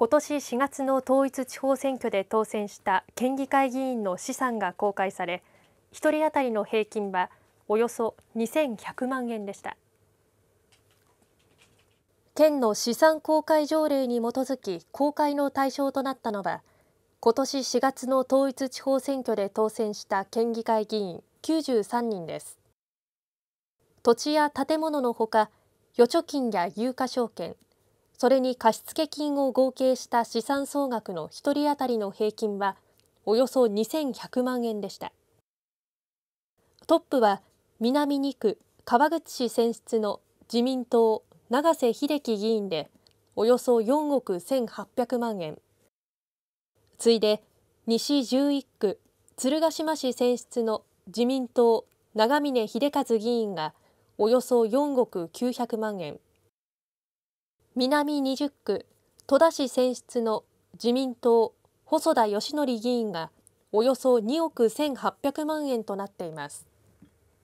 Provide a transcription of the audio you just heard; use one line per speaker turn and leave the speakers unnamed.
今年4月の統一地方選挙で当選した県議会議員の資産が公開され1人当たりの平均はおよそ2100万円でした県の資産公開条例に基づき公開の対象となったのは今年4月の統一地方選挙で当選した県議会議員93人です土地や建物のほか預貯金や有価証券それに貸付金を合計した資産総額の1人当たりの平均はおよそ2100万円でしたトップは南2区川口市選出の自民党永瀬秀樹議員でおよそ4億1800万円次いで西11区鶴ヶ島市選出の自民党長峰秀和議員がおよそ4億900万円南20区戸田市選出の自民党細田義則議員がおよそ2億1800万円となっています。